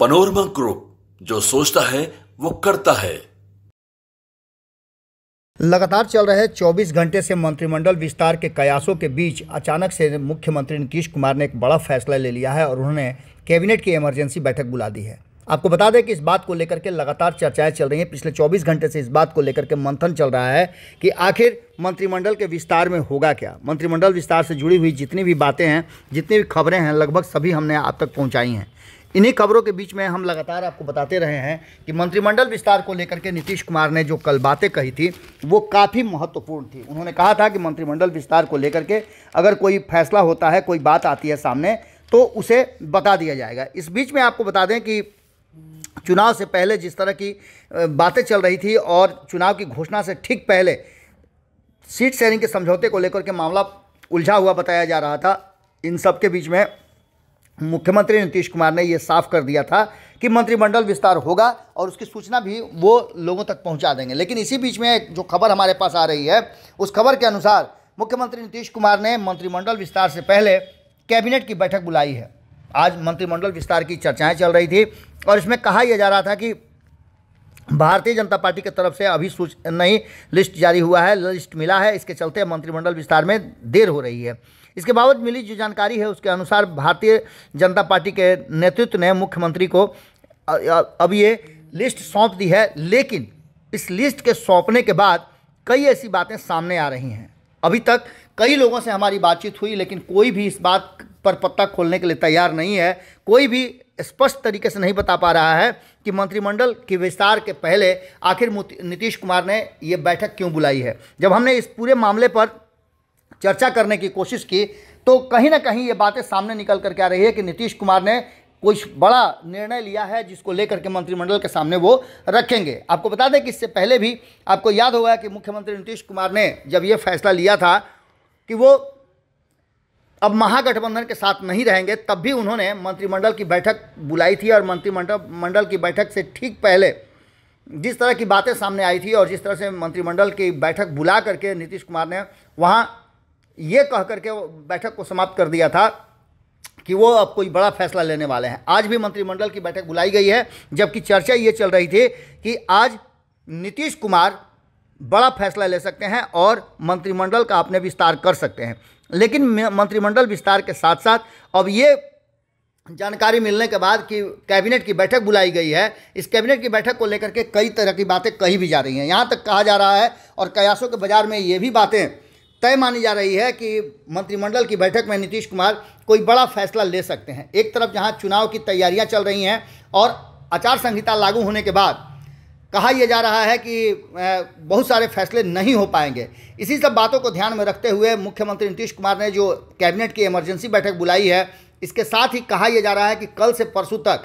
panorama group जो सोचता है वो करता है लगातार चल रहे 24 घंटे से मंत्रिमंडल विस्तार के कयासों के बीच अचानक से मुख्यमंत्री नीतीश कुमार ने एक बड़ा फैसला ले लिया है और उन्होंने कैबिनेट की इमरजेंसी बैठक बुला दी है आपको बता दें कि इस बात को लेकर के लगातार चर्चाएं चल रही हैं पिछले 24 घंटे से इस बात को लेकर के मंथन चल रहा है कि आखिर मंत्रिमंडल के विस्तार में होगा क्या मंत्रिमंडल विस्तार से जुड़ी हुई जितनी भी बातें हैं जितनी भी खबरें हैं लगभग सभी हमने आप तक पहुँचाई हैं इन्हीं खबरों के बीच में हम लगातार आपको बताते रहे हैं कि मंत्रिमंडल विस्तार को लेकर के नीतीश कुमार ने जो कल बातें कही थी वो काफ़ी महत्वपूर्ण थी उन्होंने कहा था कि मंत्रिमंडल विस्तार को लेकर के अगर कोई फैसला होता है कोई बात आती है सामने तो उसे बता दिया जाएगा इस बीच में आपको बता दें कि चुनाव से पहले जिस तरह की बातें चल रही थी और चुनाव की घोषणा से ठीक पहले सीट शेयरिंग के समझौते को लेकर के मामला उलझा हुआ बताया जा रहा था इन सब के बीच में मुख्यमंत्री नीतीश कुमार ने यह साफ कर दिया था कि मंत्रिमंडल विस्तार होगा और उसकी सूचना भी वो लोगों तक पहुंचा देंगे लेकिन इसी बीच में जो खबर हमारे पास आ रही है उस खबर के अनुसार मुख्यमंत्री नीतीश कुमार ने मंत्रिमंडल विस्तार से पहले कैबिनेट की बैठक बुलाई है आज मंत्रिमंडल विस्तार की चर्चाएं चल रही थी और इसमें कहा यह जा रहा था कि भारतीय जनता पार्टी की तरफ से अभी सूच नहीं लिस्ट जारी हुआ है लिस्ट मिला है इसके चलते मंत्रिमंडल विस्तार में देर हो रही है इसके बावजूद मिली जो जानकारी है उसके अनुसार भारतीय जनता पार्टी के नेतृत्व ने मुख्यमंत्री को अब ये लिस्ट सौंप दी है लेकिन इस लिस्ट के सौंपने के बाद कई ऐसी बातें सामने आ रही हैं अभी तक कई लोगों से हमारी बातचीत हुई लेकिन कोई भी इस बात पर पत्ता खोलने के लिए तैयार नहीं है कोई भी स्पष्ट तरीके से नहीं बता पा रहा है कि मंत्रिमंडल के विस्तार के पहले आखिर नीतीश कुमार ने ये बैठक क्यों बुलाई है जब हमने इस पूरे मामले पर चर्चा करने की कोशिश की तो कहीं ना कहीं ये बातें सामने निकल कर के आ रही है कि नीतीश कुमार ने कुछ बड़ा निर्णय लिया है जिसको लेकर के मंत्रिमंडल के सामने वो रखेंगे आपको बता दें कि इससे पहले भी आपको याद होगा कि मुख्यमंत्री नीतीश कुमार ने जब ये फैसला लिया था कि वो अब महागठबंधन के साथ नहीं रहेंगे तब भी उन्होंने मंत्रिमंडल की बैठक बुलाई थी और मंत्रिमंडल मंडल की बैठक से ठीक पहले जिस तरह की बातें सामने आई थी और जिस तरह से मंत्रिमंडल की बैठक बुला करके नीतीश कुमार ने वहाँ ये कह करके बैठक को समाप्त कर दिया था कि वो अब कोई बड़ा फैसला लेने वाले हैं आज भी मंत्रिमंडल की बैठक बुलाई गई है जबकि चर्चा ये चल रही थी कि आज नीतीश कुमार बड़ा फैसला ले सकते हैं और मंत्रिमंडल का अपने विस्तार कर सकते हैं लेकिन मंत्रिमंडल विस्तार के साथ साथ अब ये जानकारी मिलने के बाद कि कैबिनेट की बैठक बुलाई गई है इस कैबिनेट की बैठक को लेकर के कई तरह की बातें कही भी जा रही हैं यहाँ तक कहा जा रहा है और कयासों के बाजार में ये भी बातें तय मानी जा रही है कि मंत्रिमंडल की बैठक में नीतीश कुमार कोई बड़ा फैसला ले सकते हैं एक तरफ जहां चुनाव की तैयारियां चल रही हैं और आचार संहिता लागू होने के बाद कहा यह जा रहा है कि बहुत सारे फैसले नहीं हो पाएंगे इसी सब बातों को ध्यान में रखते हुए मुख्यमंत्री नीतीश कुमार ने जो कैबिनेट की इमरजेंसी बैठक बुलाई है इसके साथ ही कहा यह जा रहा है कि कल से परसों तक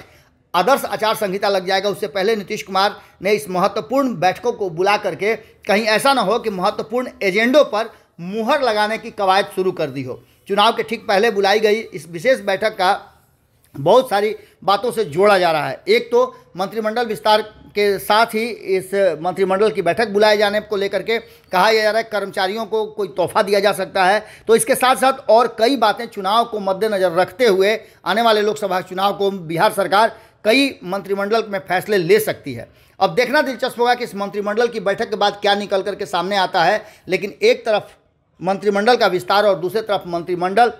आदर्श आचार संहिता लग जाएगा उससे पहले नीतीश कुमार ने इस महत्वपूर्ण बैठकों को बुला करके कहीं ऐसा ना हो कि महत्वपूर्ण एजेंडों पर मुहर लगाने की कवायद शुरू कर दी हो चुनाव के ठीक पहले बुलाई गई इस विशेष बैठक का बहुत सारी बातों से जोड़ा जा रहा है एक तो मंत्रिमंडल विस्तार के साथ ही इस मंत्रिमंडल की बैठक बुलाए जाने को लेकर के कहा जा रहा है कर्मचारियों को कोई तोहफा दिया जा सकता है तो इसके साथ साथ और कई बातें चुनाव को मद्देनज़र रखते हुए आने वाले लोकसभा चुनाव को बिहार सरकार कई मंत्रिमंडल में फैसले ले सकती है अब देखना दिलचस्प होगा कि इस मंत्रिमंडल की बैठक के बाद क्या निकल करके सामने आता है लेकिन एक तरफ मंत्रिमंडल का विस्तार और दूसरी तरफ मंत्रिमंडल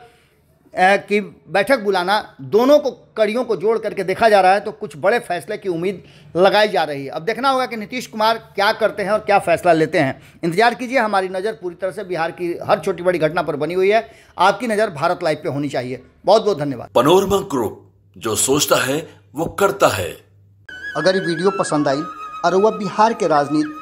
की बैठक बुलाना दोनों को कड़ियों को जोड़ करके देखा जा रहा है तो कुछ बड़े फैसले की उम्मीद लगाई जा रही है अब देखना होगा कि नीतीश कुमार क्या करते हैं और क्या फैसला लेते हैं इंतजार कीजिए हमारी नज़र पूरी तरह से बिहार की हर छोटी बड़ी घटना पर बनी हुई है आपकी नज़र भारत लाइव पे होनी चाहिए बहुत बहुत धन्यवाद पनोरमा ग्रुप जो सोचता है वो करता है अगर वीडियो पसंद आई और वह बिहार के राजनीति